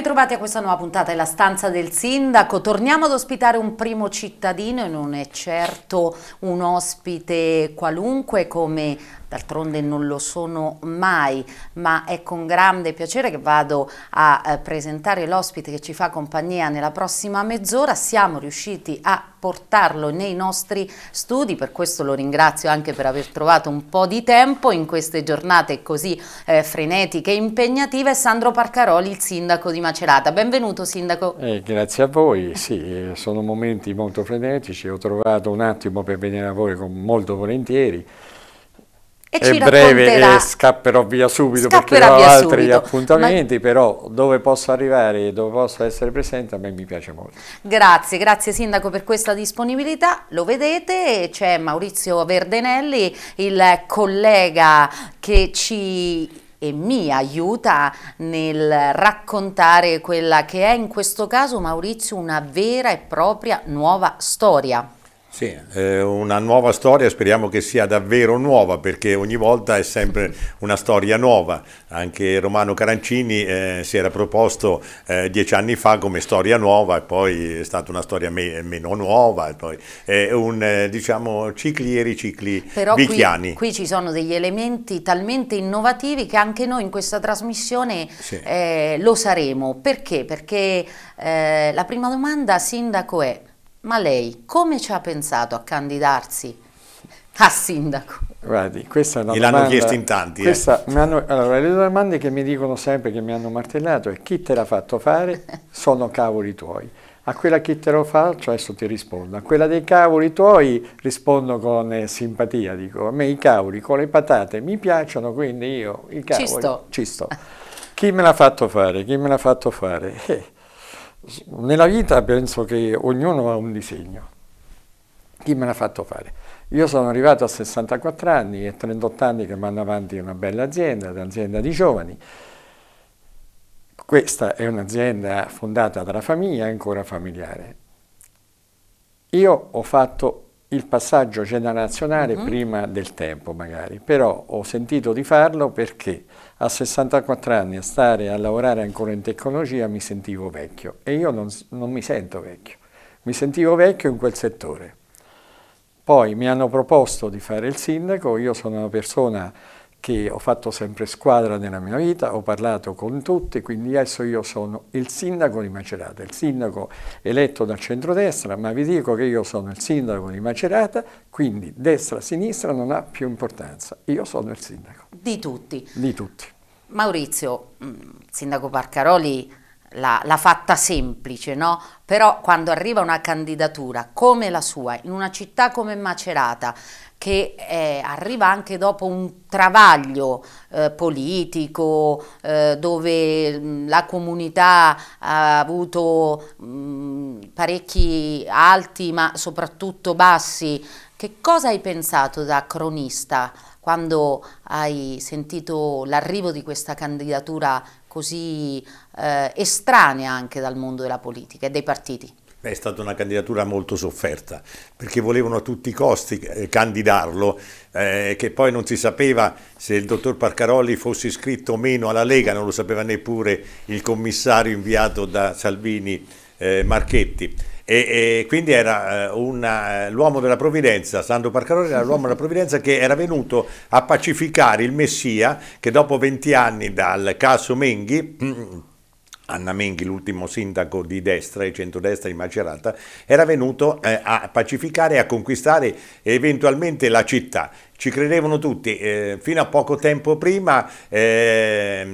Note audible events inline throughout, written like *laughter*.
ritrovati a questa nuova puntata della stanza del sindaco. Torniamo ad ospitare un primo cittadino e non è certo un ospite qualunque come d'altronde non lo sono mai, ma è con grande piacere che vado a eh, presentare l'ospite che ci fa compagnia nella prossima mezz'ora, siamo riusciti a portarlo nei nostri studi, per questo lo ringrazio anche per aver trovato un po' di tempo in queste giornate così eh, frenetiche e impegnative, Sandro Parcaroli, il sindaco di Macerata. Benvenuto sindaco. Eh, grazie a voi, sì, sono momenti molto frenetici, ho trovato un attimo per venire a voi con molto volentieri e è breve e scapperò via subito scapperà perché ho altri subito, appuntamenti, ma... però dove posso arrivare e dove posso essere presente a me mi piace molto. Grazie, grazie Sindaco per questa disponibilità, lo vedete, c'è Maurizio Verdenelli, il collega che ci e mi aiuta nel raccontare quella che è in questo caso Maurizio una vera e propria nuova storia. Sì, eh, una nuova storia, speriamo che sia davvero nuova perché ogni volta è sempre *laughs* una storia nuova. Anche Romano Carancini eh, si era proposto eh, dieci anni fa come storia nuova e poi è stata una storia me meno nuova. è un, eh, diciamo, cicli e ricicli Però qui, qui, ci sono degli elementi talmente innovativi che anche noi in questa trasmissione sì. Eh, lo saremo. Perché? Perché eh, la prima domanda, Sindaco, è ma lei come ci ha pensato a candidarsi a sindaco? Guardi, questa è una domanda... l'hanno chiesto in tanti. Eh. Questa, eh. hanno, allora, le domande che mi dicono sempre, che mi hanno martellato, è chi te l'ha fatto fare *laughs* sono cavoli tuoi. A quella chi te lo fa, cioè adesso ti rispondo. A quella dei cavoli tuoi rispondo con eh, simpatia, dico, a me i cavoli con le patate mi piacciono, quindi io i cavoli ci sto. Ci sto. chi me l'ha fatto fare? Chi me l'ha fatto fare? Eh. Nella vita penso che ognuno ha un disegno. Chi me l'ha fatto fare? Io sono arrivato a 64 anni e 38 anni che vanno avanti una bella azienda, un'azienda di giovani. Questa è un'azienda fondata dalla famiglia, ancora familiare. Io ho fatto il passaggio generazionale uh mhm. -huh. prima del tempo magari, però ho sentito di farlo perché a 64 anni a stare a lavorare ancora in tecnologia mi sentivo vecchio e io non, non mi sento vecchio, mi sentivo vecchio in quel settore. Poi mi hanno proposto di fare il sindaco, io sono una persona che ho fatto sempre squadra nella mia vita, ho parlato con tutti, quindi adesso io sono il sindaco di Macerata, il sindaco eletto dal centrodestra, ma vi dico che io sono il sindaco di Macerata, quindi destra-sinistra non ha più importanza, io sono il sindaco. Di tutti? Di tutti. Maurizio, mm, sindaco Parcaroli l'ha fatta semplice, no? Però quando arriva una candidatura come la sua, in una città come Macerata, che eh, arriva anche dopo un travaglio eh, politico eh, dove mm, la comunità ha avuto mh, mm, parecchi alti ma soprattutto bassi. Che cosa hai pensato da cronista quando hai sentito l'arrivo di questa candidatura così eh, estranea anche dal mondo della politica e dei partiti? Beh, è stata una candidatura molto sofferta, perché volevano a tutti i costi eh, candidarlo, eh, che poi non si sapeva se il dottor Parcaroli fosse iscritto o meno alla Lega, non lo sapeva neppure il commissario inviato da Salvini eh, Marchetti. E, e, quindi era eh, eh, l'uomo della provvidenza, Sandro Parcaroli era l'uomo della provvidenza che era venuto a pacificare il Messia che dopo 20 anni dal caso Menghi *clears throat* Anna Menghi, l'ultimo sindaco di destra e centrodestra di Macerata, era venuto eh, a pacificare e a conquistare eventualmente la città ci credevano tutti. Eh, fino a poco tempo prima eh,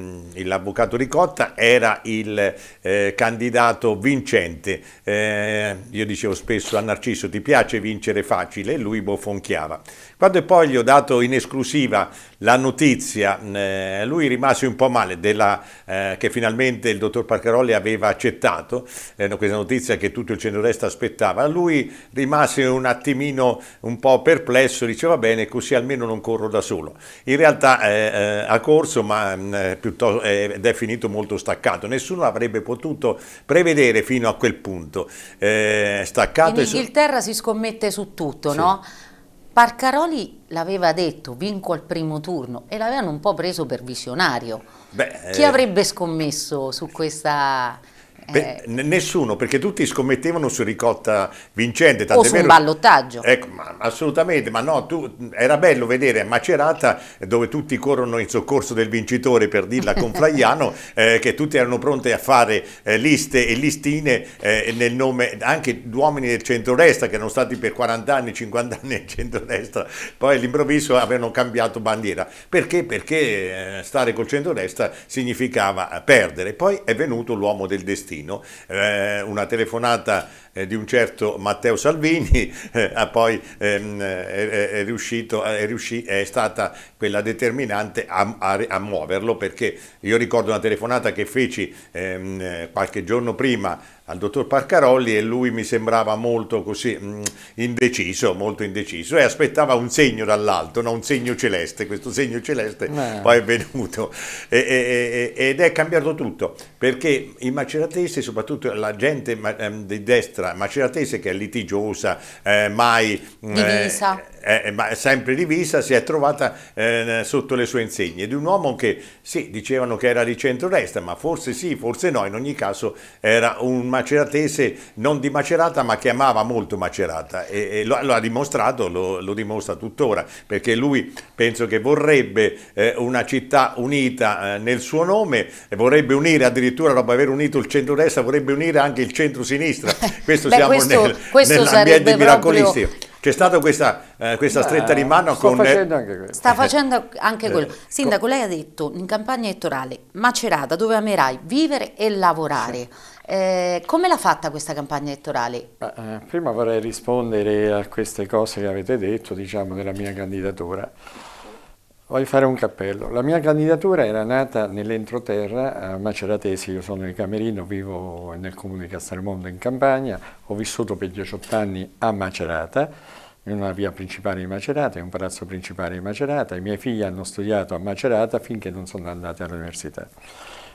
l'avvocato Ricotta era il eh, candidato vincente. Eh, io dicevo spesso a Narciso ti piace vincere facile, lui bofonchiava. Quando poi gli ho dato in esclusiva la notizia, eh, lui rimase un po' male della, eh, che finalmente il dottor Parcarolli aveva accettato, questa notizia che tutto il centro centrodestra aspettava, lui rimase un attimino un po' perplesso, diceva bene così almeno non corro da solo. In realtà eh, ha corso ma eh, ed è finito molto staccato, nessuno avrebbe potuto prevedere fino a quel punto. Eh, staccato In Inghilterra so si scommette su tutto, sì. no? Parcaroli l'aveva detto, vinco al primo turno e l'avevano un po' preso per visionario. Beh, Chi eh, avrebbe scommesso su questa per, eh. nessuno, perché tutti scommettevano su Ricotta vincente. O su vero, un ballottaggio. Ecco, ma, assolutamente, ma no, tu, era bello vedere Macerata eh, dove tutti corrono in soccorso del vincitore, per dirla con *laughs* Flaiano, eh, che tutti erano pronti a fare eh, liste e listine eh, nel nome anche di uomini del centrodestra che erano stati per 40 anni, 50 anni *laughs* al centrodestra, poi all'improvviso avevano cambiato bandiera. Perché? Perché eh, stare col centrodestra significava perdere. Poi è venuto l'uomo del destino Agostino, eh, una telefonata eh, di un certo Matteo Salvini, *laughs* eh, poi ehm, eh, è, è, riuscito, è, riusci, è, stata quella determinante a, a, a, muoverlo perché io ricordo una telefonata che feci ehm, eh, qualche giorno prima al dottor Parcarolli e lui mi sembrava molto così mh, mm, indeciso, molto indeciso e aspettava un segno dall'alto, no? un segno celeste, questo segno celeste no. poi è venuto e, e, e, ed è cambiato tutto perché i maceratesi, soprattutto la gente ehm, di destra allora, ma che è litigiosa, eh, mai... Eh, divisa. Eh, eh ma sempre divisa, si è trovata eh, sotto le sue insegne di un uomo che sì, dicevano che era di centrodestra, ma forse sì, forse no, in ogni caso era un maceratese non di Macerata, ma che amava molto Macerata e, e lo, lo, ha dimostrato, lo, lo, dimostra tuttora, perché lui penso che vorrebbe eh, una città unita eh, nel suo nome, vorrebbe unire addirittura, dopo aver unito il centrodestra, vorrebbe unire anche il centro-sinistra. *laughs* questo Beh, siamo questo, nel, questo nell'ambiente miracolistico. Proprio... C'è stata questa, eh, questa stretta di mano sto con... Facendo anche quello. *laughs* Sta facendo anche quello. Eh. Sindaco, lei ha detto in campagna elettorale Macerata dove amerai vivere e lavorare. Eh, come l'ha fatta questa campagna elettorale? Beh, eh, prima vorrei rispondere a queste cose che avete detto, diciamo, della mia candidatura. Voglio fare un cappello. La mia candidatura era nata nell'entroterra a Maceratesi, io sono di Camerino, vivo nel comune di Castelmondo in Campania, ho vissuto per 18 anni a Macerata, in una via principale di Macerata, in un palazzo principale di Macerata, i miei figli hanno studiato a Macerata finché non sono andati all'università.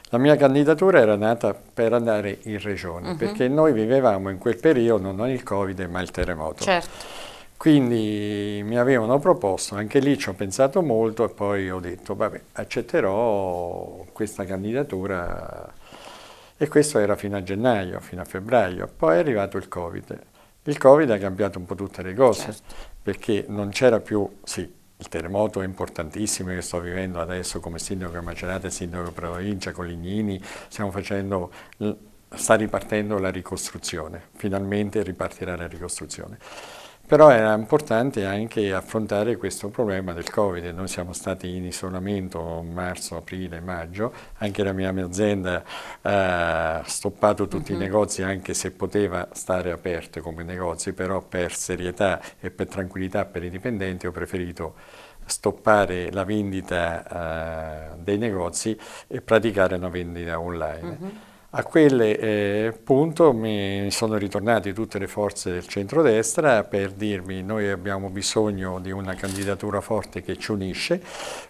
La mia candidatura era nata per andare in regione, uh mhm. -huh. perché noi vivevamo in quel periodo non il Covid ma il terremoto. Certo quindi mi avevano proposto, anche lì ci ho pensato molto e poi ho detto, vabbè, accetterò questa candidatura e questo era fino a gennaio, fino a febbraio. Poi è arrivato il Covid. Il Covid ha cambiato un po' tutte le cose, certo. perché non c'era più, sì, il terremoto è importantissimo che sto vivendo adesso come sindaco di Macerata e sindaco di provincia con stiamo facendo sta ripartendo la ricostruzione, finalmente ripartirà la ricostruzione. Però era importante anche affrontare questo problema del Covid. Noi siamo stati in isolamento marzo, aprile, maggio, anche la mia, mia azienda eh, ha stoppato tutti uh -huh. i mhm. negozi anche se poteva stare aperto come negozi, però per serietà e per tranquillità per i dipendenti ho preferito stoppare la vendita eh, dei negozi e praticare una vendita online. Uh mhm. -huh. A quel eh, punto mi sono ritornate tutte le forze del centrodestra per dirmi noi abbiamo bisogno di una candidatura forte che ci unisce,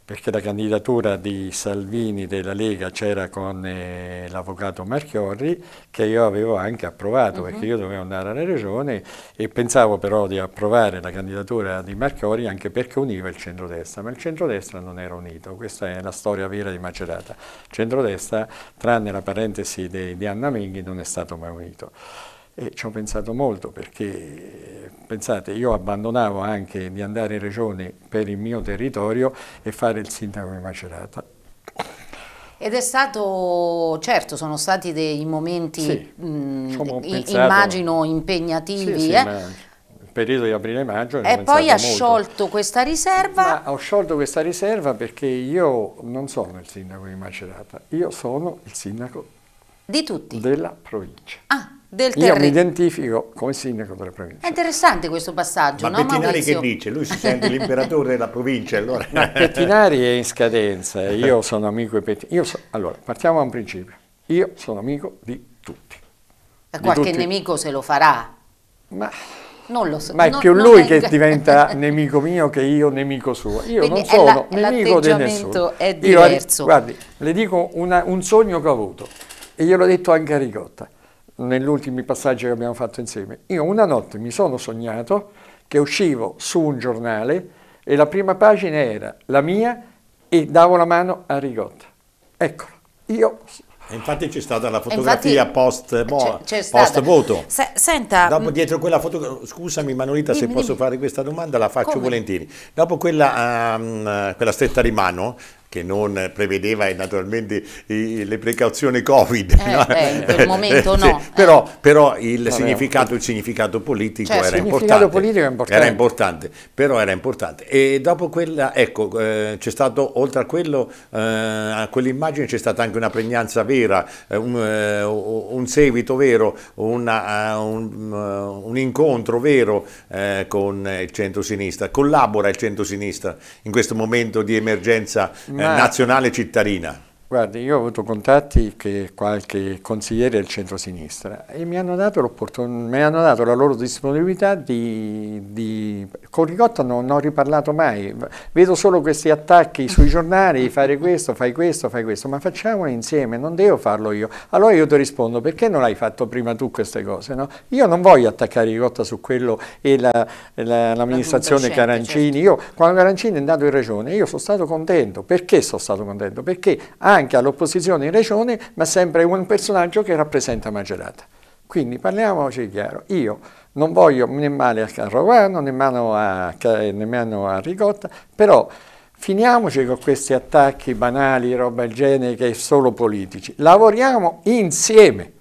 perché la candidatura di Salvini della Lega c'era con eh, l'avvocato Marchiorri che io avevo anche approvato uh mhm. -huh. perché io dovevo andare alla regione e pensavo però di approvare la candidatura di Marchiorri anche perché univa il centrodestra, ma il centrodestra non era unito, questa è la storia vera di Macerata. Il centrodestra, tranne la parentesi de, di Anna Menghi non è stato mai unito. E ci ho pensato molto perché, pensate, io abbandonavo anche di andare in regione per il mio territorio e fare il sindaco di Macerata. Ed è stato, certo, sono stati dei momenti, sì, mh, pensato, immagino, impegnativi. Sì, sì, eh? il periodo di aprile-maggio. E poi ha sciolto questa riserva? Ma ho sciolto questa riserva perché io non sono il sindaco di Macerata, io sono il sindaco di tutti? Della provincia. Ah, del territorio. Io mi identifico come sindaco della provincia. È interessante questo passaggio, Ma no Pettinari Maurizio? che dice? Lui si sente *laughs* l'imperatore della provincia, allora... Ma Pettinari è in scadenza, eh. io sono amico di Pettinari. So... Allora, partiamo da un principio. Io sono amico di tutti. Di qualche tutti. nemico se lo farà. Ma... Non lo so. Ma è non, più lui è... che diventa *laughs* nemico mio che io nemico suo. Io Quindi non sono la, nemico di nessuno. è diverso. Io, guardi, le dico una, un sogno che ho avuto. E glielo ho detto anche a Ricotta, nell'ultimo passaggio che abbiamo fatto insieme. Io una notte mi sono sognato che uscivo su un giornale e la prima pagina era la mia e davo la mano a Rigotta. Eccolo, io... infatti c'è stata la fotografia infatti, post, mo, c'è, c'è post voto. Se, senta... Dopo mm, dietro quella fotografia, scusami Manolita dimmi, se posso fare questa domanda, la faccio Come? volentieri. Dopo quella, um, quella stretta di mano, che non prevedeva naturalmente i, le precauzioni Covid. Eh, no? beh, in quel momento eh, no. Sì, eh. però, però il, Vabbè, significato, il, significato, politico, cioè, era, significato importante, politico importante. era importante. però era importante. E dopo quella, ecco, eh, c'è stato, oltre a, quello, eh, a quell'immagine c'è stata anche una pregnanza vera, eh, un, un, seguito vero, una, un, un, incontro vero con il centro-sinistra. Collabora il centro-sinistra in questo momento di emergenza mm. Eh, ah. nazionale cittadina. Guardi, io ho avuto contatti con qualche consigliere del centro-sinistra e mi hanno, mi hanno dato, la loro disponibilità di... di con Ricotta non, non ho riparlato mai, vedo solo questi attacchi sui *laughs* giornali, fare questo, fai questo, fai questo, ma facciamolo insieme, non devo farlo io. Allora io ti rispondo, perché non hai fatto prima tu queste cose? No? Io non voglio attaccare Ricotta su quello e l'amministrazione la, la, Carancini, certo. io quando Carancini è andato in ragione, io sono stato contento, perché sono stato contento? Perché ha ah, anche all'opposizione in regione, ma sempre un personaggio che rappresenta Macerata. Quindi parliamoci chiaro, io non voglio né male a Carrovano, né a, nemmeno a Rigotta, però finiamoci con questi attacchi banali, roba del genere, che è solo politici. Lavoriamo insieme.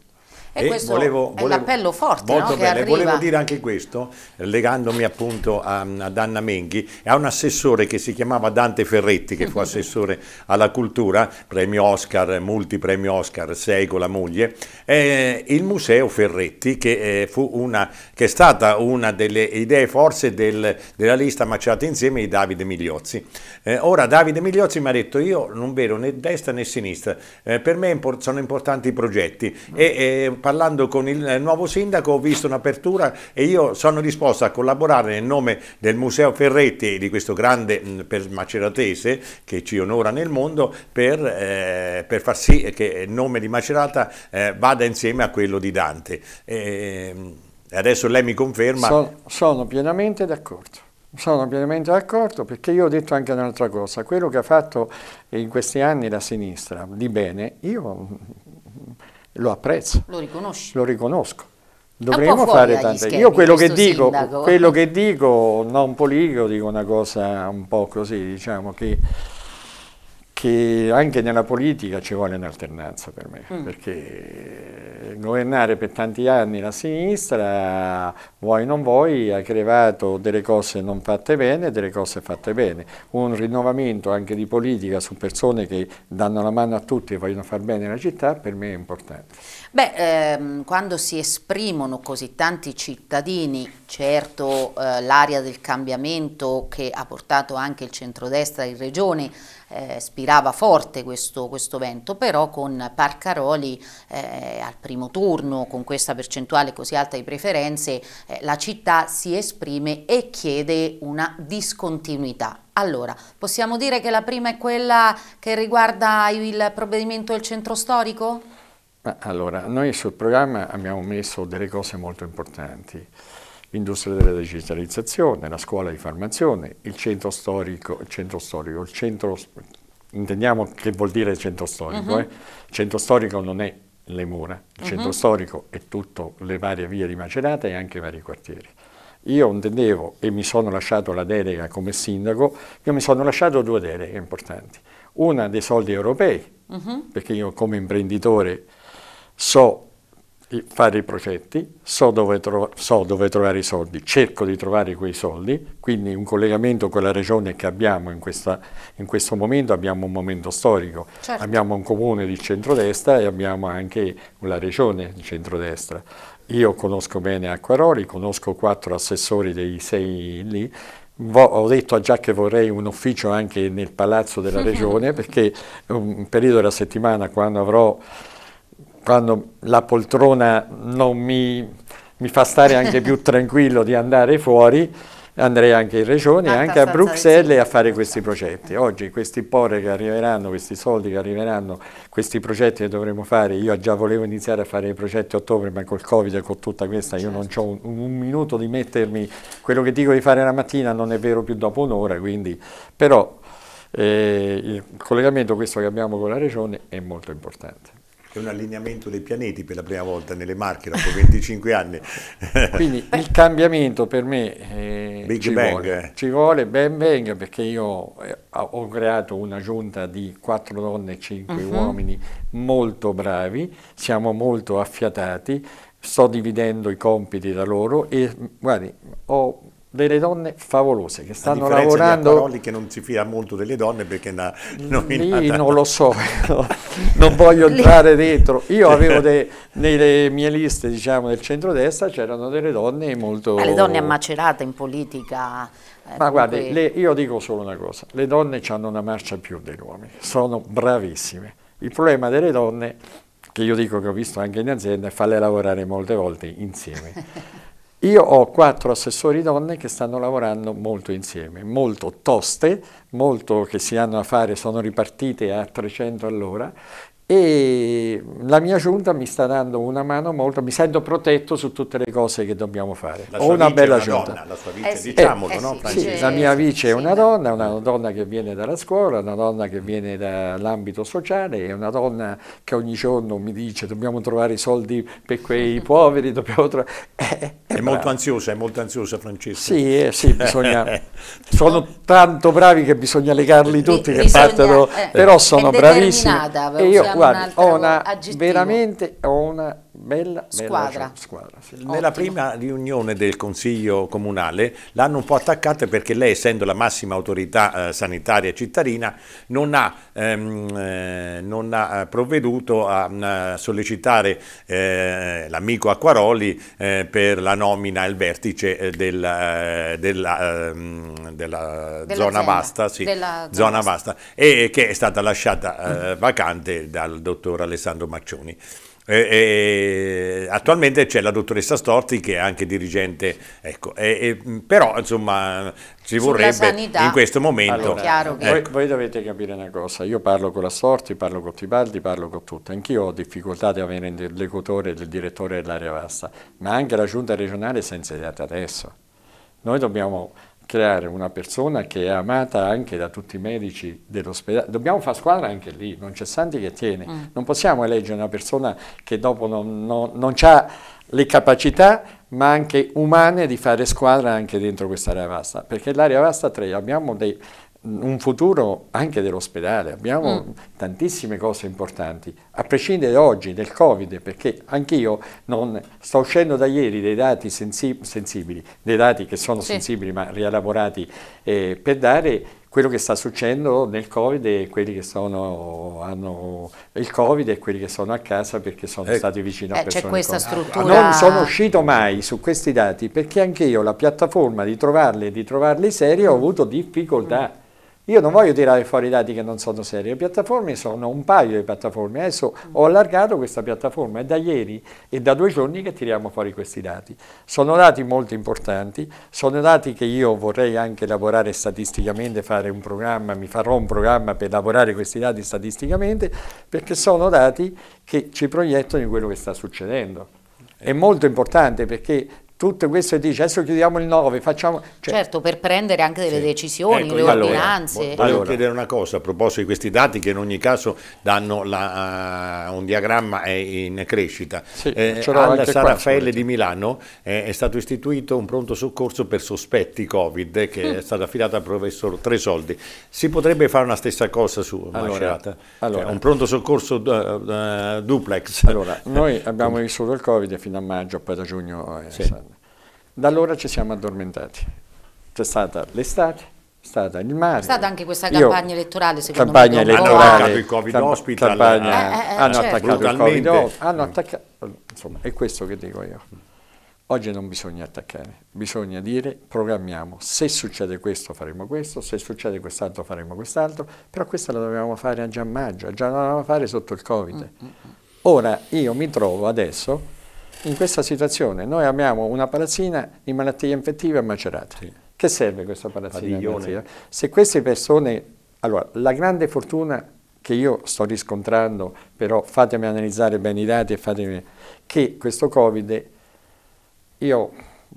E, e volevo, volevo, è un appello forte molto no? bello. Volevo dire anche questo, legandomi appunto a, ad Anna Menghi, a un assessore che si chiamava Dante Ferretti, che fu mm-hmm. assessore alla cultura, premio Oscar, multipremio Oscar, sei con la moglie, eh, il museo Ferretti, che, eh, una, che, è stata una delle idee forse del, della lista macciata insieme di Davide Migliozzi. Eh, ora Davide Migliozzi mi ha detto io non vedo né destra né sinistra, eh, per me import sono importanti i progetti e, eh, parlando con il eh, nuovo sindaco ho visto un'apertura e io sono disposto a collaborare nel nome del Museo Ferretti di questo grande mm, per maceratese che ci onora nel mondo per, eh, per far sì che il nome di Macerata eh, vada insieme a quello di Dante. E, ehm, adesso lei mi conferma. sono, sono pienamente d'accordo. Sono pienamente d'accordo perché io ho detto anche un'altra cosa, quello che ha fatto in questi anni la sinistra di bene, io lo apprezzo. Lo riconosci? Lo riconosco. Dovremmo fare tante cose. Io quello che, dico, quello che dico, non politico, dico una cosa un po' così, diciamo che che anche nella politica ci vuole un'alternanza per me, mm. perché governare per tanti anni la sinistra, vuoi non vuoi, ha creato delle cose non fatte bene e delle cose fatte bene. Un rinnovamento anche di politica su persone che danno la mano a tutti e vogliono far bene la città per me è importante. Beh, ehm, quando si esprimono così tanti cittadini, certo eh, l'area del cambiamento che ha portato anche il centrodestra in regione eh, spirava forte questo, questo, vento, però con Parcaroli eh, al primo turno, con questa percentuale così alta di preferenze, eh, la città si esprime e chiede una discontinuità. Allora, possiamo dire che la prima è quella che riguarda il provvedimento del centro storico? Allora, noi sul programma abbiamo messo delle cose molto importanti. L'industria della digitalizzazione, la scuola di formazione, il centro storico, il centro storico, il centro, intendiamo che vuol dire centro storico, uh mhm. -huh. eh? il centro storico non è le mura, il centro uh mhm. -huh. storico è tutte le varie vie di Macerata e anche i vari quartieri. Io intendevo, e mi sono lasciato la delega come sindaco, io mi sono lasciato due deleghe importanti. Una dei soldi europei, uh mhm. -huh. perché io come imprenditore so fare i progetti, so dove, trova, so dove, trovare i soldi, cerco di trovare quei soldi, quindi un collegamento con la regione che abbiamo in, questa, in questo momento, abbiamo un momento storico, certo. abbiamo un comune di centrodestra e abbiamo anche una regione di centrodestra. Io conosco bene Acquaroli, conosco quattro assessori dei sei lì, ho detto a già che vorrei un ufficio anche nel palazzo della *laughs* regione perché un periodo della settimana quando avrò quando la poltrona non mi, mi fa stare anche più *laughs* tranquillo di andare fuori, andrei anche in regione, Tanta anche a Bruxelles a fare questi progetti. Oggi questi PORE che arriveranno, questi soldi che arriveranno, questi progetti che dovremo fare, io già volevo iniziare a fare i progetti a ottobre, ma col Covid e con tutta questa io non ho un, un, minuto di mettermi, quello che dico di fare la mattina non è vero più dopo un'ora, quindi però eh, il collegamento questo che abbiamo con la regione è molto importante è un allineamento dei pianeti per la prima volta nelle Marche dopo 25 *laughs* anni. Quindi il cambiamento per me eh, ci, vuole, ci, Vuole, ben bang perché io eh, ho creato una giunta di quattro donne e cinque uh mhm. -huh. uomini molto bravi, siamo molto affiatati, sto dividendo i compiti da loro e guardi, ho delle donne favolose che stanno lavorando. Paroli che non si fida molto delle donne perché na, nominata... Lì non lo so, non voglio entrare dentro. Io *laughs* avevo dei, nelle mie liste, diciamo, del centrodestra c'erano delle donne molto. Ma le donne ammacerate in politica. Eh, Ma guarda, comunque... io dico solo una cosa: le donne hanno una marcia più degli uomini, sono bravissime. Il problema delle donne, che io dico che ho visto anche in azienda, è farle lavorare molte volte insieme. *laughs* Io ho quattro assessori donne che stanno lavorando molto insieme, molto toste, molto che si hanno a fare, sono ripartite a 300 all'ora e la mia giunta mi sta dando una mano molto, mi sento protetto su tutte le cose che dobbiamo fare. Ho una bella una giunta. Donna, la sua vice, eh sì, diciamolo, eh no? Sì, sì, la mia vice è una donna, una donna che viene dalla scuola, una donna che viene dall'ambito sociale, è una donna che ogni giorno mi dice dobbiamo trovare i soldi per quei *laughs* poveri, dobbiamo trovare... Eh, eh, è, è eh, molto ansiosa, è molto ansiosa Francesca. Sì, eh, sì, bisogna... *laughs* sono tanto bravi che bisogna legarli tutti bisogna, che partono, però sono bravissimi. E io Guarda, un altro ho una, aggettivo. veramente ho una Bella, squadra. Bella, squadra sì. Nella prima riunione del Consiglio Comunale l'hanno un po' attaccata perché lei, essendo la massima autorità eh, sanitaria cittadina, non ha, ehm, eh, non ha eh, provveduto a, mm, a sollecitare eh, l'amico Acquaroli eh, per la nomina al vertice eh, del, della, ehm, della zona, vasta, sì, della zona vasta, e che è stata lasciata vacante dal dottor Alessandro Maccioni. E, e, attualmente c'è la dottoressa Storti che è anche dirigente, ecco, e, però insomma ci vorrebbe in questo momento. Allora, che... voi, voi, dovete capire una cosa, io parlo con la Storti, parlo con Tibaldi, parlo con tutti, anch'io ho difficoltà di avere il del direttore dell'area vasta, ma anche la giunta regionale si è insediata adesso. Noi dobbiamo creare una persona che è amata anche da tutti i medici dell'ospedale. Dobbiamo fare squadra anche lì, non c'è Santi che tiene. Mm. Non possiamo eleggere una persona che dopo non, non, non ha le capacità, ma anche umane, di fare squadra anche dentro quest'area vasta. Perché l'area vasta 3 abbiamo dei, un futuro anche dell'ospedale, abbiamo mm. tantissime cose importanti, a prescindere oggi del Covid, perché anch'io non sto uscendo da ieri dei dati sensi sensibili, dei dati che sono sì. sensibili ma rielaborati eh, per dare quello che sta succedendo nel Covid e quelli che sono, hanno il Covid e quelli che sono a casa perché sono eh, stati vicino eh, a persone. C'è questa struttura. Non sono uscito mai su questi dati perché anche io la piattaforma di trovarli e di trovarli seri ho avuto difficoltà. Mm. Io non voglio tirare fuori i dati che non sono seri, le piattaforme sono un paio di piattaforme, adesso mm. ho allargato questa piattaforma, è da ieri e da due giorni che tiriamo fuori questi dati. Sono dati molto importanti, sono dati che io vorrei anche lavorare statisticamente, fare un programma, mi farò un programma per lavorare questi dati statisticamente, perché sono dati che ci proiettano in quello che sta succedendo. È molto importante perché tutte queste dice adesso chiudiamo il 9, facciamo... Cioè... Certo, per prendere anche delle sì. decisioni, ecco, le allora, ordinanze. Voglio allora. chiedere una cosa a proposito di questi dati che in ogni caso danno la, uh, un diagramma in crescita. Sì, eh, alla San Raffaele di Milano eh, è stato istituito un pronto soccorso per sospetti Covid che mm. è stato affidato al professor Tresoldi. Si potrebbe fare una stessa cosa su allora, Macerata? Cioè, allora. Cioè, un pronto soccorso uh, uh, duplex? Allora, noi abbiamo vissuto il Covid fino a maggio, poi da giugno... Eh, sì. Da allora ci siamo addormentati. C'è stata l'estate, è stata il mare. È stata anche questa campagna Io, elettorale, secondo campagna me. Elettorale, hanno attaccato il Covid camp- hospital. Campagna, eh, eh, eh, hanno certo. attaccato il Covid hospital. Hanno attaccato, insomma, è questo che dico io. Oggi non bisogna attaccare, bisogna dire programmiamo, se succede questo faremo questo, se succede quest'altro faremo quest'altro, però questo lo dovevamo fare a già maggio, già lo dovevamo fare sotto il Covid. Mm, mm, mm. Ora io mi trovo adesso in questa situazione noi abbiamo una palazzina di malattie infettive a Macerata. Sì. Che serve questa palazzina? Se queste persone... Allora, la grande fortuna che io sto riscontrando, però fatemi analizzare bene i dati e fatemi... che questo Covid, io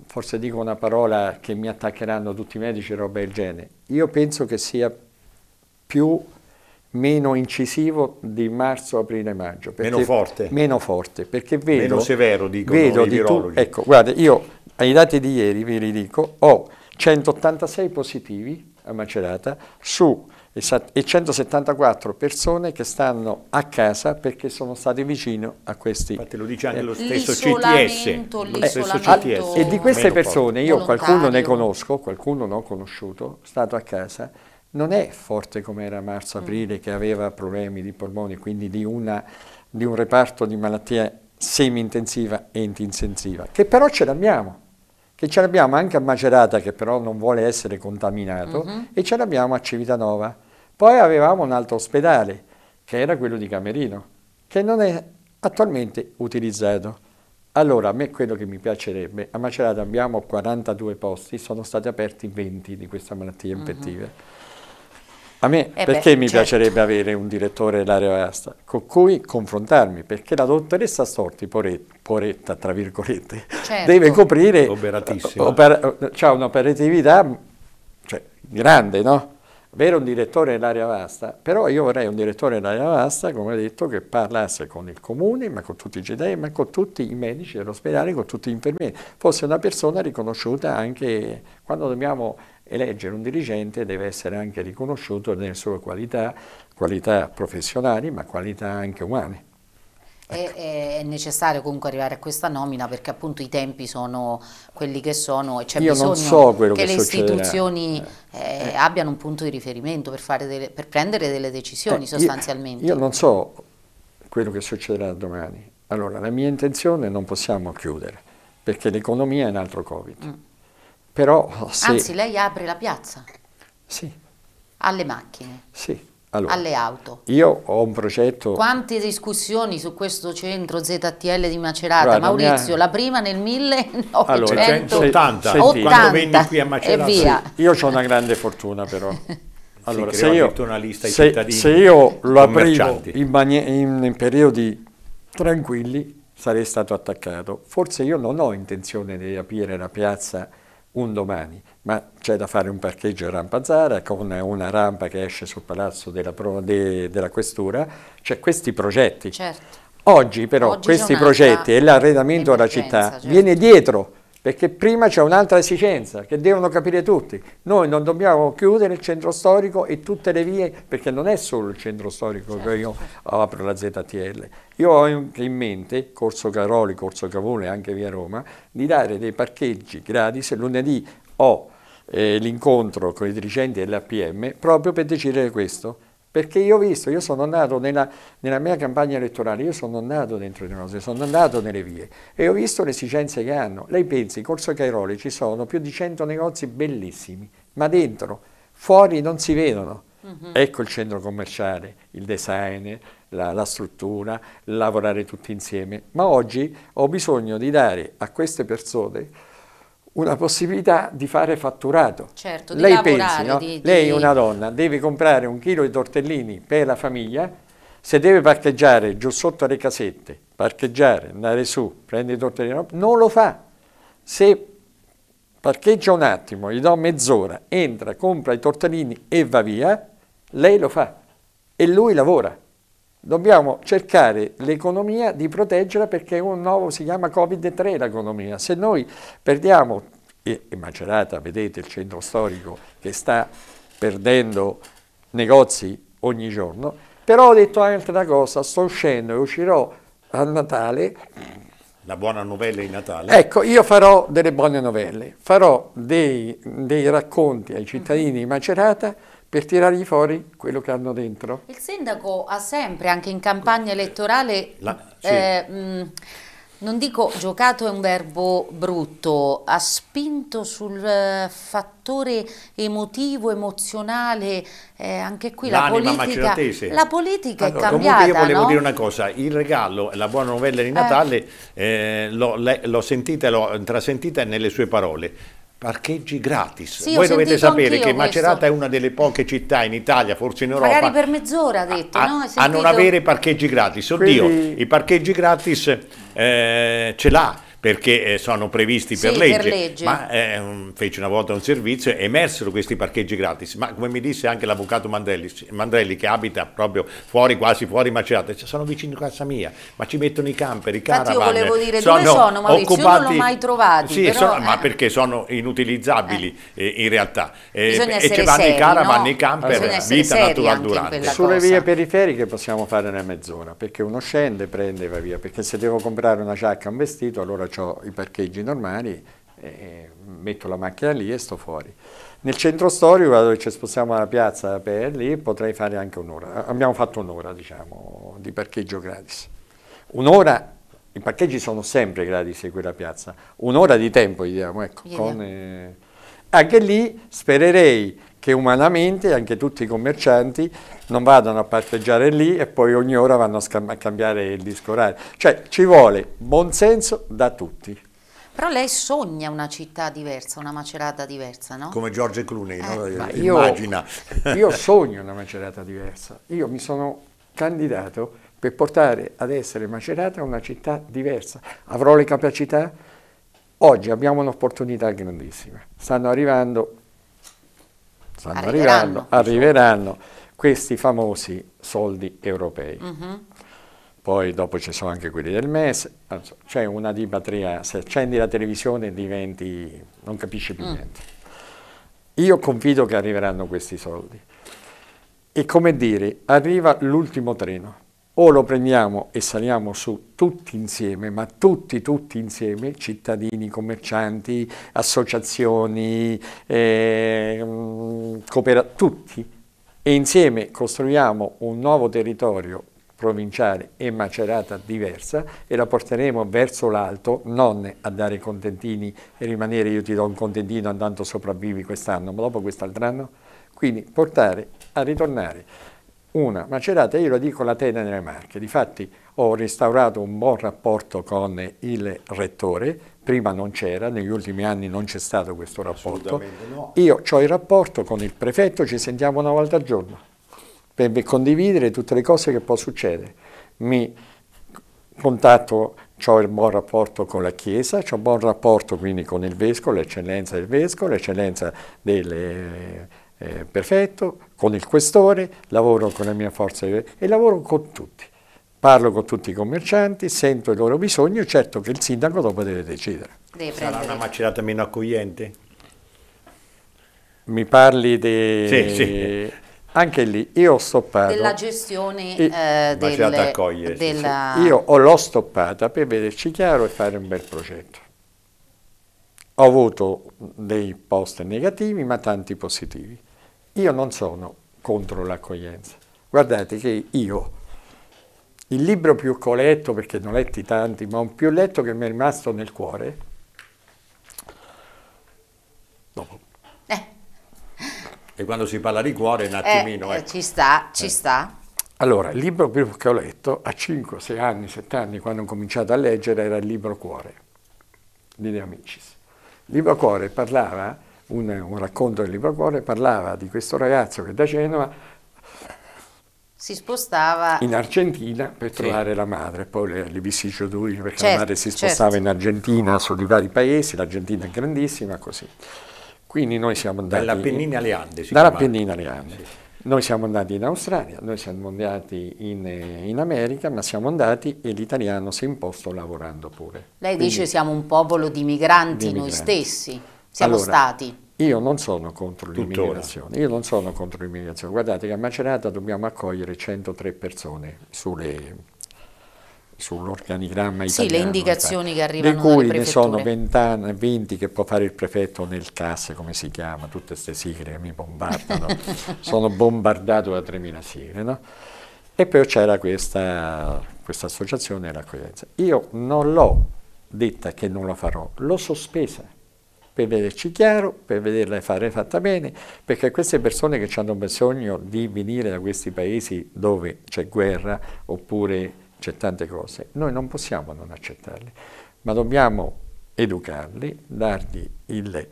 forse dico una parola che mi attaccheranno tutti i medici e roba del genere, io penso che sia più meno incisivo di marzo, aprile, maggio. Meno forte? Meno forte, perché vedo... Meno severo, dicono vedo di tu, ecco, guarda, io ai dati di ieri, vi li dico, ho 186 positivi a Macerata su e 174 persone che stanno a casa perché sono state vicino a questi. Infatti lo dice anche lo eh, stesso CTS. Lo stesso CTS. E di queste persone io qualcuno ne conosco, qualcuno non conosciuto, stato a casa non è forte come era marzo-aprile mm. che aveva problemi di polmoni, quindi di, una, di un reparto di malattia semi-intensiva e intensiva, che però ce l'abbiamo, che ce l'abbiamo anche a Macerata che però non vuole essere contaminato mm-hmm. e ce l'abbiamo a Civitanova. Poi avevamo un altro ospedale che era quello di Camerino, che non è attualmente utilizzato. Allora, a me quello che mi piacerebbe, a Macerata abbiamo 42 posti, sono stati aperti 20 di questa malattia infettiva. Mm-hmm. A me eh perché beh, mi certo. piacerebbe avere un direttore dell'area vasta con cui confrontarmi, perché la dottoressa Storti, poretta, poretta tra virgolette, certo. deve coprire... Operatissima. Eh, Oper, cioè un'operatività cioè, grande, no? Avere un direttore dell'area vasta, però io vorrei un direttore dell'area vasta, come ho detto, che parlasse con il comune, ma con tutti i GDE, ma con tutti i medici dell'ospedale, con tutti gli infermieri. Fosse una persona riconosciuta anche quando dobbiamo Eleggere un dirigente deve essere anche riconosciuto nelle sue qualità, qualità professionali ma qualità anche umane. Ecco. È, necessario comunque arrivare a questa nomina perché appunto i tempi sono quelli che sono e c'è Io bisogno so che, che le istituzioni eh, eh. abbiano un punto di riferimento per, delle, per prendere delle decisioni eh, sostanzialmente. Io, io non so quello che succederà domani. Allora la mia intenzione è non possiamo chiudere perché l'economia è un altro Covid. Mm. Però se... Anzi, lei apre la piazza? Sì. Alle macchine? Sì. Allora, alle auto. Io ho un progetto... Quante discussioni su questo centro ZTL di Macerata, Guarda, Maurizio, mia... la prima nel 1980, allora, cioè, cioè, quando venne qui a Macerata. E via. Sì. Io ho una grande fortuna però. *laughs* Allora, se, io, se, se, io, lo aprivo in, in, in periodi tranquilli sarei stato attaccato. Forse io non ho intenzione di aprire la piazza un domani, ma c'è da fare un parcheggio a Rampa Zara con una rampa che esce sul palazzo della, de, della questura, c'è cioè, questi progetti. Certo. Oggi però Oggi questi progetti e l'arredamento della città certo. viene dietro perché prima c'è un'altra esigenza che devono capire tutti. Noi non dobbiamo chiudere il centro storico e tutte le vie, perché non è solo il centro storico certo. che io certo. apro la ZTL. Io ho in mente, Corso Caroli, Corso Cavone, anche via Roma, di dare dei parcheggi gratis. Lunedì ho eh, l'incontro con i dirigenti dell'APM proprio per decidere questo perché io ho visto, io sono nato nella, nella, mia campagna elettorale, io sono nato dentro di cose, sono andato nelle vie e ho visto le esigenze che hanno. Lei pensi, in Corso Cairoli ci sono più di 100 negozi bellissimi, ma dentro, fuori non si vedono. Mm-hmm. Ecco il centro commerciale, il design, la, la, struttura, lavorare tutti insieme. Ma oggi ho bisogno di dare a queste persone una possibilità di fare fatturato. Certo, Lei lavorare, pensi, no? di, Lei di... una donna, deve comprare un chilo di tortellini per la famiglia, se deve parcheggiare giù sotto le casette, parcheggiare, andare su, prendere i tortellini, non lo fa. Se parcheggia un attimo, gli do mezz'ora, entra, compra i tortellini e va via, lei lo fa e lui lavora dobbiamo cercare l'economia di proteggerla perché è un nuovo, si chiama Covid-3 l'economia. Se noi perdiamo, e, Macerata, vedete il centro storico che sta perdendo negozi ogni giorno, però ho detto anche una cosa, sto uscendo e uscirò a Natale. La buona novella di Natale. Ecco, io farò delle buone novelle, farò dei, dei racconti ai cittadini di Macerata per tirargli fuori quello che hanno dentro. Il sindaco ha sempre, anche in campagna elettorale, La, eh, sì. eh, mm, mh, non dico giocato è un verbo brutto, ha spinto sul uh, fattore emotivo, emozionale, eh, anche qui la politica, la politica allora, è cambiata. Comunque io volevo no? dire una cosa, il regalo, la buona novella di Natale, eh. eh, l'ho sentita e l'ho intrasentita nelle sue parole parcheggi gratis. Sì, Voi dovete sapere che Macerata questo. è una delle poche città in Italia, forse in Europa. Magari per mezz'ora ha detto, a, no? a non avere parcheggi gratis. Oddio, Quindi... i parcheggi gratis eh, ce l'ha perché eh, sono previsti per, legge, per legge, ma eh, feci una volta un servizio e emersero questi parcheggi gratis, ma come mi disse anche l'avvocato Mandelli, Mandelli che abita proprio fuori, quasi fuori Macerata, cioè, sono vicini a casa mia, ma ci mettono i camper, i caravan, Infatti io volevo dire sono dove sono Maurizio, occupati, io non l'ho mai trovati. Sì, eh. ma perché sono inutilizzabili eh. eh in realtà, eh, e ci vanno seri, i caravan, no? i camper, vita natural durante. Sulle cosa. vie periferiche possiamo fare una mezz'ora, perché uno scende, prende e va via, perché se devo comprare una giacca, un vestito, allora ho i parcheggi normali, metto la macchina lì e sto fuori. Nel centro storico, dove ci spostiamo alla piazza per lì, potrei fare anche un'ora. Abbiamo fatto un'ora, diciamo, di parcheggio gratis. Un'ora, i parcheggi sono sempre gratis in quella piazza, un'ora di tempo, diciamo, ecco, yeah. con, eh, anche lì spererei che umanamente anche tutti i commercianti non vadano a parteggiare lì e poi ogni ora vanno a, cambiare il disco orario. Cioè ci vuole buonsenso da tutti. Però lei sogna una città diversa, una macerata diversa, no? Come Giorgio Cluny, eh, no? Io, immagina. Io sogno una macerata diversa. Io mi sono candidato per portare ad essere macerata una città diversa. Avrò le capacità? Oggi abbiamo un'opportunità grandissima. Stanno arrivando stanno arriveranno, arrivando, arriveranno questi famosi soldi europei. Mm-hmm. Poi dopo ci sono anche quelli del mese, c'è una dibatria, se accendi la televisione diventi, non capisci più mm. niente. Io confido che arriveranno questi soldi. E come dire, arriva l'ultimo treno o lo prendiamo e saliamo su tutti insieme, ma tutti, tutti insieme, cittadini, commercianti, associazioni, eh, cooperative, tutti, e insieme costruiamo un nuovo territorio provinciale e macerata diversa e la porteremo verso l'alto, non a dare contentini e rimanere io ti do un contentino andando sopravvivi quest'anno, ma dopo quest'altro anno, quindi portare a ritornare una macerata, io la dico la tena nelle Marche, difatti ho restaurato un buon rapporto con il rettore, prima non c'era, negli ultimi anni non c'è stato questo rapporto, no. io ho il rapporto con il prefetto, ci sentiamo una volta al giorno per condividere tutte le cose che possono succedere, mi contatto ho il buon rapporto con la Chiesa, ho un buon rapporto quindi con il Vescovo, l'eccellenza del Vescovo, l'eccellenza delle eh, prefetto, con il questore, lavoro con la mia forza e lavoro con tutti. Parlo con tutti i commercianti, sento i loro bisogni, certo che il sindaco dopo deve decidere. Deve Sarà una macerata meno accogliente? Mi parli di... Sì, sì. Anche lì io ho stoppato. Della gestione e, eh, del, della... Sì, io l'ho stoppata per vederci chiaro e fare un bel progetto. Ho avuto dei post negativi ma tanti positivi. Io non sono contro l'accoglienza. Guardate che io, il libro più che ho letto, perché ne ho letti tanti, ma un più letto che mi è rimasto nel cuore, dopo. Eh. E quando si parla di cuore un eh, attimino... Eh, ecco. Ci sta, ci eh. sta. Allora, il libro più che ho letto a 5, 6 anni, 7 anni, quando ho cominciato a leggere, era il libro Cuore di De Amicis Libro Cuore parlava, un, un racconto del Libro Cuore parlava di questo ragazzo che da Genova si spostava in Argentina per trovare la madre, poi le, le vicissitudini perché certo, la madre si spostava certo. in Argentina su di vari paesi, l'Argentina è grandissima, così. Quindi noi siamo andati... Dall'Appennina alle Ande. Dall'Appennina alle Ande. Sì. Noi siamo andati in Australia, noi siamo andati in, eh, in, America, ma siamo andati e l'italiano si è imposto lavorando pure. Lei Quindi, dice siamo un popolo di migranti, di migranti. noi stessi, siamo allora, stati. Io non sono contro l'immigrazione, io non sono contro l'immigrazione. Guardate che a Macerata dobbiamo accogliere 103 persone sulle sull'organigramma italiano. Sì, le indicazioni eh, che arrivano Di cui ne sono 20, 20 che può fare il prefetto nel CAS, come si chiama, tutte queste sigle che mi bombardano. *laughs* sono bombardato da 3.000 sigle, no? E poi c'era questa, questa associazione dell'accoglienza. Io non l'ho detta che non la farò, l'ho sospesa per vederci chiaro, per vederla fare fatta bene, perché queste persone che hanno bisogno di venire da questi paesi dove c'è guerra oppure c'è tante cose, noi non possiamo non accettarle, ma dobbiamo educarli, dargli il,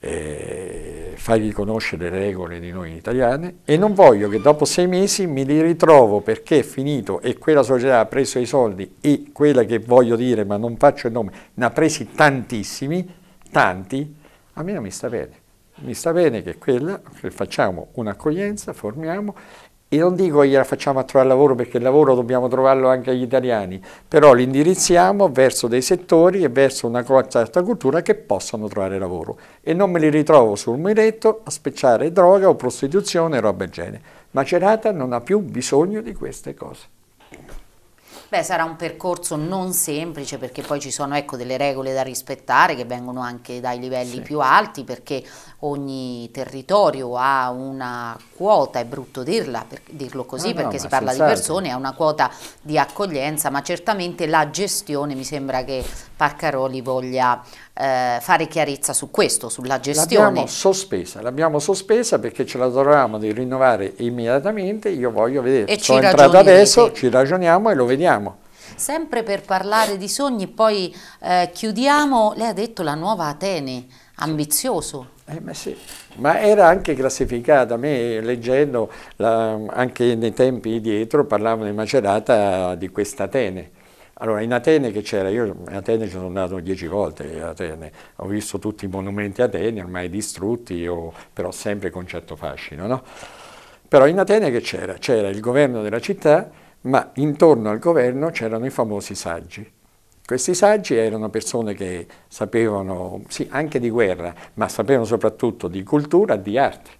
eh, fargli conoscere le regole di noi italiane e non voglio che dopo sei mesi mi li ritrovo perché è finito e quella società ha preso i soldi e quella che voglio dire, ma non faccio il nome, ne ha presi tantissimi, tanti, a me non mi sta bene. Mi sta bene che quella, che facciamo un'accoglienza, formiamo, e non dico che gliela facciamo a trovare lavoro perché il lavoro dobbiamo trovarlo anche agli italiani, però li indirizziamo verso dei settori e verso una certa cultura che possano trovare lavoro e non me li ritrovo sul muretto a specciare droga o prostituzione e roba del genere. Macerata non ha più bisogno di queste cose. Beh, sarà un percorso non semplice perché poi ci sono ecco, delle regole da rispettare che vengono anche dai livelli sì. più alti perché ogni territorio ha una quota, è brutto dirla, per, dirlo così ah, no, perché no, si parla di certo. persone, ha una quota di accoglienza, ma certamente la gestione mi sembra che Parcaroli voglia eh, fare chiarezza su questo, sulla gestione. L'abbiamo sospesa, l'abbiamo sospesa perché ce la dovevamo di rinnovare immediatamente, io voglio vedere, e sono entrato adesso, ci ragioniamo e lo vediamo. Sempre per parlare di sogni, poi eh, chiudiamo, lei ha detto la nuova Atene, ambizioso. Eh, ma, sì. ma, era anche classificata, a me leggendo la, anche nei tempi dietro parlavano di Macerata di questa Atene allora, in Atene che c'era? Io in Atene ci sono andato dieci volte, Atene. ho visto tutti i monumenti Atene ormai distrutti, o, però sempre con certo fascino. No? Però in Atene che c'era? C'era il governo della città, ma intorno al governo c'erano i famosi saggi. Questi saggi erano persone che sapevano, sì, anche di guerra, ma sapevano soprattutto di cultura e di arte.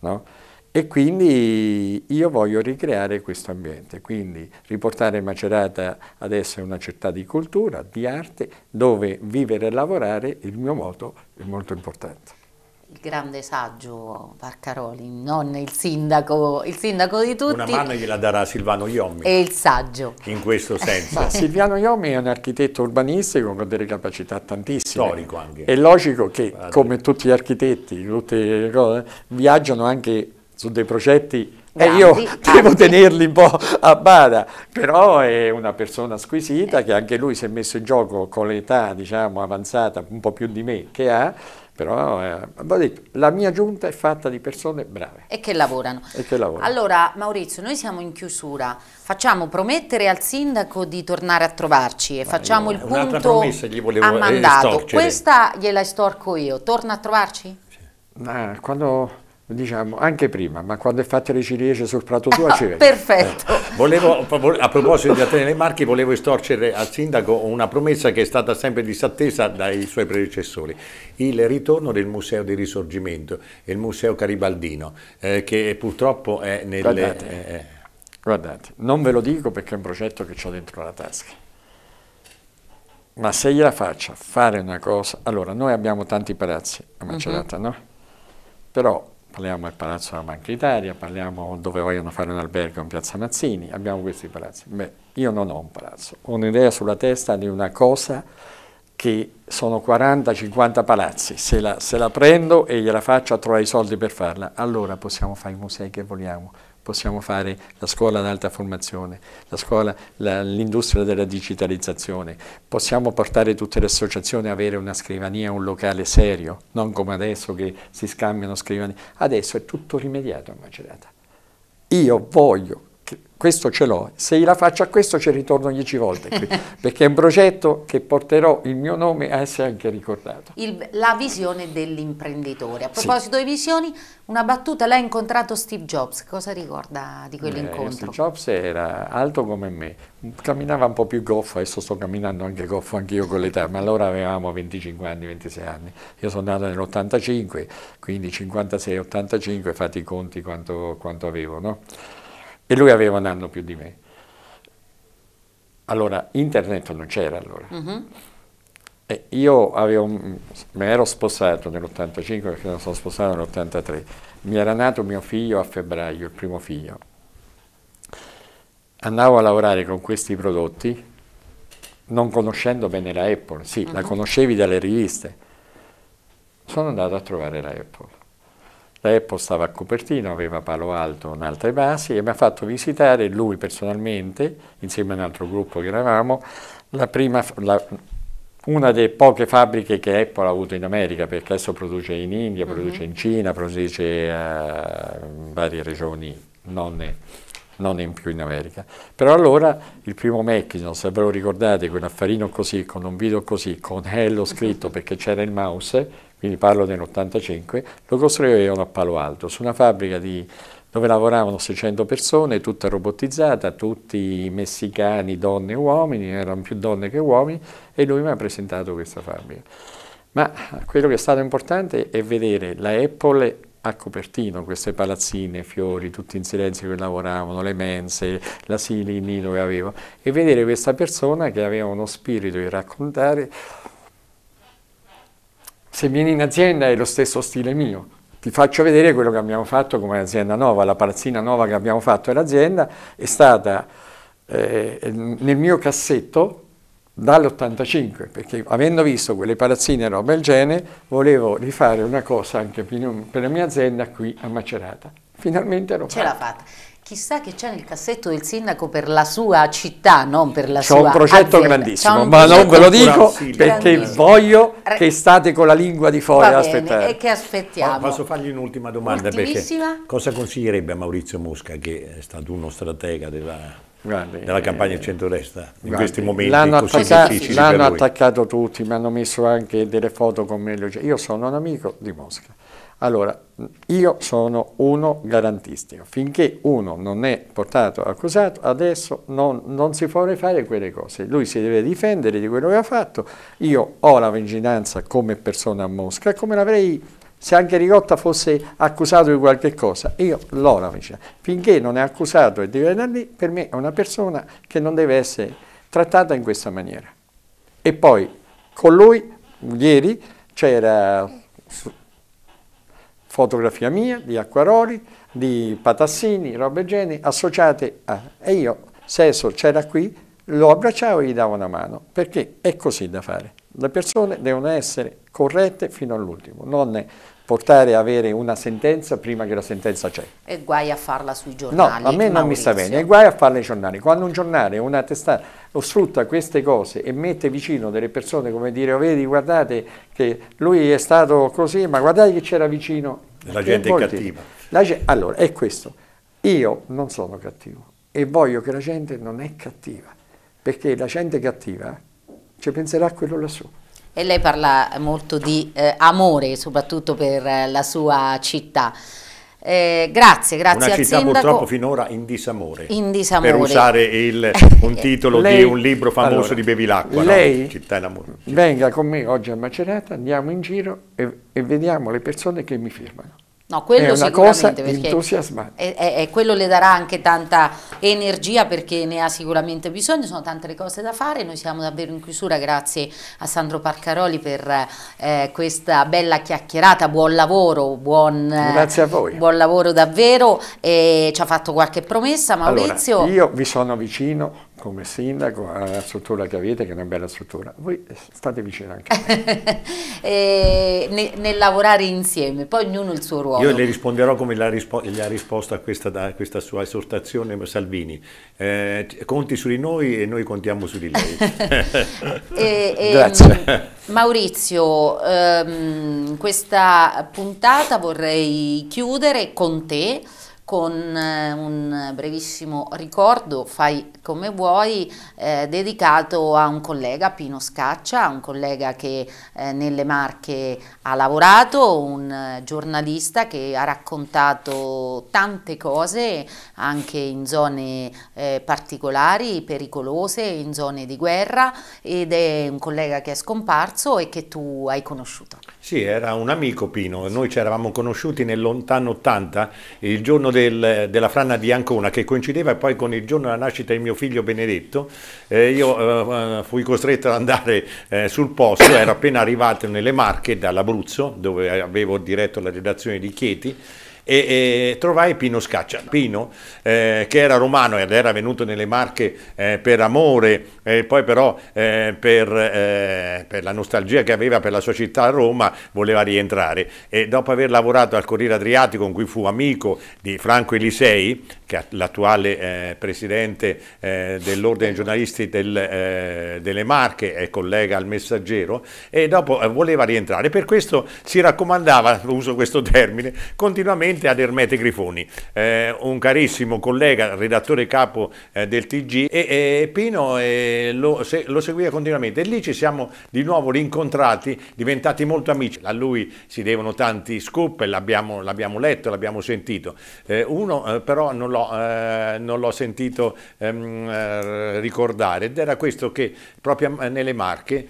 No? E quindi io voglio ricreare questo ambiente, quindi riportare Macerata ad essere una città di cultura, di arte, dove vivere e lavorare, il mio moto è molto importante. Il grande saggio Parcaroli, non il sindaco, il sindaco di tutti. Una mano gliela darà Silvano Iommi. E il saggio. In questo eh, senso. Ma Silvano Iommi è un architetto urbanistico con delle capacità tantissime. Storico anche. È logico che, come tutti gli architetti, tutte le cose, viaggiano anche su dei progetti e eh, io devo tenerli un po' a bada, però è una persona squisita che anche lui si è messo in gioco con l'età diciamo, avanzata, un po' più di me che ha, però eh, detto, la mia giunta è fatta di persone brave. E che, e che lavorano. Allora Maurizio, noi siamo in chiusura, facciamo promettere al sindaco di tornare a trovarci e Ma facciamo io, il punto gli volevo, eh, a mandato. Questa gliela estorco io, torna a trovarci? Sì. Ah, quando diciamo anche prima, ma quando è fatta la ciliegie sul prato tuo ah, ci vedi. Perfetto. Eh. Oh, volevo, a proposito di Atene dei Marchi, volevo estorcere al sindaco una promessa che è stata sempre disattesa dai suoi predecessori, il ritorno del Museo di Risorgimento, il Museo Caribaldino, eh, che purtroppo è nelle... Guardate, eh, eh. guardate, non ve lo dico perché è un progetto che ho dentro la tasca. Ma se gliela faccia fare una cosa, allora noi abbiamo tanti palazzi a mhm. Macerata, uh -huh. no? Però parliamo del Palazzo della Banca Italia, parliamo dove vogliono fare un albergo in Piazza Mazzini, abbiamo questi palazzi. Beh, io non ho un palazzo, ho un'idea sulla testa di una cosa che sono 40-50 palazzi, se la, se la prendo e gliela faccio a trovare i soldi per farla, allora possiamo fare i musei che vogliamo possiamo fare la scuola ad alta formazione, l'industria della digitalizzazione, possiamo portare tutte le associazioni a avere una scrivania, un locale serio, non come adesso che si scambiano scrivanie, adesso è tutto rimediato a Macerata. Io voglio questo ce l'ho, se la faccio a questo ci ritorno dieci volte, qui, *laughs* perché è un progetto che porterò il mio nome a essere anche ricordato. Il, la visione dell'imprenditore. A proposito sì. di visioni, una battuta, lei incontrato Steve Jobs, cosa ricorda di quell'incontro? Steve Jobs era alto come me, camminava un po' più goffo, adesso sto camminando anche goffo anch'io con l'età, ma allora avevamo 25 anni, 26 anni, io sono nato nell'85, quindi 56-85, fate i conti quanto, quanto avevo, no? e lui aveva un anno più di me. Allora, internet non c'era allora. Uh-huh. E io avevo, mi ero sposato nell'85 perché non sono sposato nell'83. Mi era nato mio figlio a febbraio, il primo figlio. Andavo a lavorare con questi prodotti non conoscendo bene la Apple, sì, uh-huh. la mm-hmm. conoscevi dalle riviste. Sono andato a trovare la Apple Apple stava a Copertino, aveva Palo Alto in altre basi e mi ha fatto visitare lui personalmente, insieme a un altro gruppo che eravamo, la prima, la, una delle poche fabbriche che Apple ha avuto in America, perché adesso produce in India, mm -hmm. produce in Cina, produce uh, in varie regioni, non, non in più in America. Però allora il primo Macintosh, ve lo ricordate, quell'affarino così, con un video così, con hello scritto mm-hmm. perché c'era il mouse, quindi parlo dell'85, lo costruivano a Palo Alto, su una fabbrica di, dove lavoravano 600 persone, tutta robotizzata, tutti messicani, donne e uomini, erano più donne che uomini, e lui mi ha presentato questa fabbrica. Ma quello che è stato importante è vedere la Apple a Copertino, queste palazzine, fiori, tutti in silenzio che lavoravano, le mense, l'asilo in nido che avevo, e vedere questa persona che aveva uno spirito di raccontare se vieni in azienda è lo stesso stile mio. Ti faccio vedere quello che abbiamo fatto come azienda nuova. La palazzina nuova che abbiamo fatto l'azienda è stata eh, nel mio cassetto dall'85, perché avendo visto quelle palazzine e roba del genere, volevo rifare una cosa anche per la mia azienda qui a Macerata. Finalmente l'ho fatta. Ce l'ha fatta. Chissà che c'è nel cassetto del sindaco per la sua città, non per la sua città. C'è un progetto azienda. Ah, grandissimo, un ma progetto non ve lo dico perché voglio che state con la lingua di fuori ad aspettare. E che aspettiamo. Posso fargli un'ultima domanda? cosa consiglierebbe a Maurizio Mosca, che è stato uno stratega della, Guardi, nella campagna del eh, centrodestra in guardi, questi momenti l'hanno attaccato, l'hanno attaccato tutti mi hanno messo anche delle foto con me io sono un amico di Mosca allora, io sono uno garantistico, finché uno non è portato accusato, adesso non, non, si può rifare quelle cose, lui si deve difendere di quello che ha fatto, io ho la vigilanza come persona a Mosca, come l'avrei se anche Rigotta fosse accusato di qualche cosa, io l'ho la vigilanza. finché non è accusato e deve andare lì, per me è una persona che non deve essere trattata in questa maniera. E poi con lui, ieri, c'era fotografia mia, di Acquaroli, di Patassini, robe generi, associate a... E io, Seso c'era qui, lo abbracciavo e gli davo una mano, perché è così da fare. Le persone devono essere corrette fino all'ultimo, non portare a avere una sentenza prima che la sentenza c'è. E guai a farla sui giornali. No, a me non Maurizio. mi sta bene, e guai a farla ai giornali. Quando un giornale, una testata, sfrutta queste cose e mette vicino delle persone come dire, oh, vedi, guardate che lui è stato così, ma guardate che c'era vicino. La gente è cattiva. Gente, allora, è questo. Io non sono cattivo e voglio che la gente non è cattiva, perché la gente cattiva ci penserà a quello lassù e lei parla molto di eh, amore, soprattutto per eh, la sua città. Eh, grazie, grazie Una al città sindaco. purtroppo finora in disamore, in disamore. per usare il, *laughs* un titolo lei, di un libro famoso allora, di Bevilacqua, lei no? Città in amore. Venga con me oggi a Macerata, andiamo in giro e, e vediamo le persone che mi firmano. No, quello è una cosa entusiasmante. E, e, e, quello le darà anche tanta energia perché ne ha sicuramente bisogno, sono tante le cose da fare, noi siamo davvero in chiusura, grazie a Sandro Parcaroli per eh, questa bella chiacchierata, buon lavoro, buon, eh, grazie a voi. buon lavoro davvero, e ci ha fatto qualche promessa Maurizio. Allora, io vi sono vicino, come sindaco alla struttura che avete, che è una bella struttura. Voi state vicino anche a me. *laughs* Eh, e, nel lavorare insieme, poi ognuno il suo ruolo. Io le risponderò come la rispo gli ha risposto a questa, da, questa sua esortazione Salvini. Eh, conti su di noi e noi contiamo su di lei. *laughs* e, e, ehm, Grazie. Maurizio, ehm, questa puntata vorrei chiudere con te con eh, un brevissimo ricordo, fai come vuoi, eh, dedicato a un collega, Pino Scaccia, un collega che eh, nelle Marche ha lavorato, un eh, giornalista che ha raccontato tante cose anche in zone eh, particolari, pericolose, in zone di guerra ed è un collega che è scomparso e che tu hai conosciuto. Sì, era un amico Pino, noi ci eravamo conosciuti nel lontano 80, il giorno del, della frana di Ancona, che coincideva poi con il giorno della nascita di mio figlio Benedetto. Eh, io eh, fui costretto ad andare eh, sul posto, ero appena arrivato nelle Marche dall'Abruzzo, dove avevo diretto la redazione di Chieti, e, e trovai Pino Scaccia. Pino, eh, che era romano ed era venuto nelle Marche eh, per amore, eh, poi però eh, per, eh, per, la nostalgia che aveva per la sua città a Roma, voleva rientrare. E dopo aver lavorato al Corriere Adriatico, con cui fu amico di Franco Elisei, che è l'attuale eh, presidente dell'Ordine dei giornalisti del, delle Marche è collega al Messaggero, e dopo voleva rientrare. Per questo si raccomandava, uso questo termine, continuamente Relativamente ad Ermete Grifoni, eh, un carissimo collega, redattore capo eh, del TG, e, e Pino eh, lo, se, lo, seguiva continuamente e lì ci siamo di nuovo rincontrati, diventati molto amici. A lui si devono tanti scoop, l'abbiamo, letto, l'abbiamo sentito. Eh, uno eh, però eh, non l'ho, sentito ehm, ricordare ed era questo che proprio nelle Marche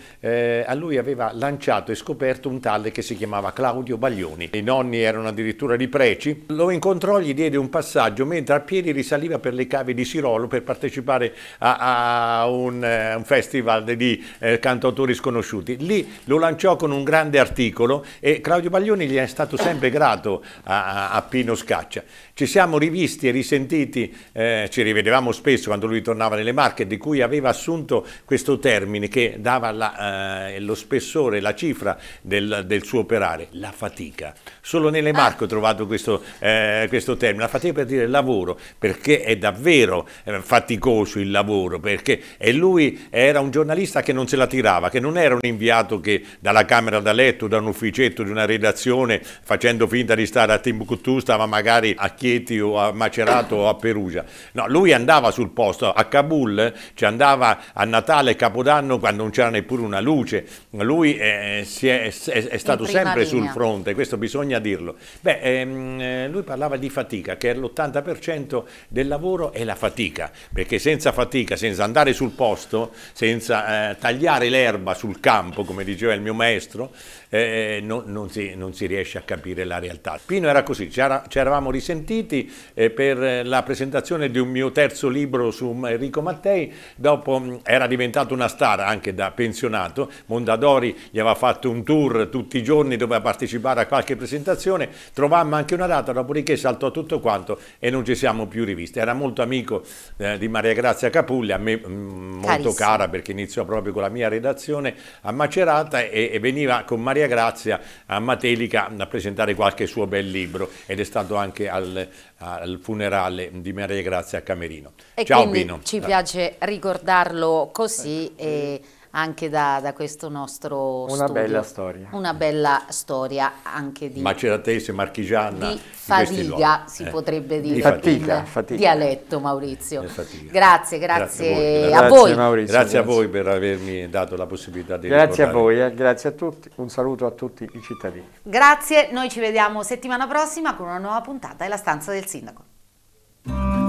a lui aveva lanciato e scoperto un tale che si chiamava Claudio Baglioni. I nonni erano addirittura ripresi 2010, lo incontrò, gli diede un passaggio mentre a piedi risaliva per le cave di Sirolo per partecipare a, a un, eh, un, festival di eh, cantautori sconosciuti. Lì lo lanciò con un grande articolo e Claudio Baglioni gli è stato sempre grato a, a Pino Scaccia. Ci siamo rivisti e risentiti, eh, ci rivedevamo spesso quando lui tornava nelle Marche, di cui aveva assunto questo termine che dava la, eh, lo spessore, la cifra del, del suo operare, la fatica. Solo nelle ah. Marche ho trovato questo questo, eh, questo termine, la fatica per dire lavoro, perché è davvero eh, faticoso il lavoro, perché e lui era un giornalista che non se la tirava, che non era un inviato che dalla camera da letto, da un ufficetto, di una redazione, facendo finta di stare a Timbuktu, stava magari a Chieti o a Macerato o a Perugia. No, lui andava sul posto, a Kabul, ci cioè andava a Natale, Capodanno, quando non c'era neppure una luce. Lui eh, è, è, è, stato sempre linea. sul fronte, questo bisogna dirlo. Beh, ehm, Mm, eh, lui parlava di fatica, che l'80% del lavoro è la fatica, perché senza fatica, senza andare sul posto, senza eh, tagliare l'erba sul campo, come diceva il mio maestro, eh, eh non, non, si, non, si, riesce a capire la realtà. Pino era così, ci, eravamo risentiti eh, per eh, la presentazione di un mio terzo libro su Enrico Mattei, dopo mm, era diventato una star anche da pensionato, Mondadori gli aveva fatto un tour tutti i giorni, doveva partecipare a qualche presentazione, trovammo anche una data, dopodiché saltò tutto quanto e non ci siamo più rivisti. Era molto amico eh, di Maria Grazia Capulli, a me mh, mm, molto Carissimo. cara perché iniziò proprio con la mia redazione a Macerata e, e veniva con Maria Maria Grazia a Matelica a presentare qualche suo bel libro ed è stato anche al, al funerale di Maria Grazia a Camerino. E Ciao Bino. Ci piace ricordarlo così. Eh, e anche da, da questo nostro Una bella storia. Una bella storia anche di... Maceratese, marchigiana. Di fatica, si eh. potrebbe dire. Di fatica, in fatica. Dialetto, Maurizio. Grazie, grazie, grazie, a voi. grazie, Maurizio, grazie, a voi per avermi dato la possibilità di Grazie ricordare. a voi, eh, grazie a tutti. Un saluto a tutti i cittadini. Grazie, noi ci vediamo settimana prossima con una nuova puntata della stanza del sindaco.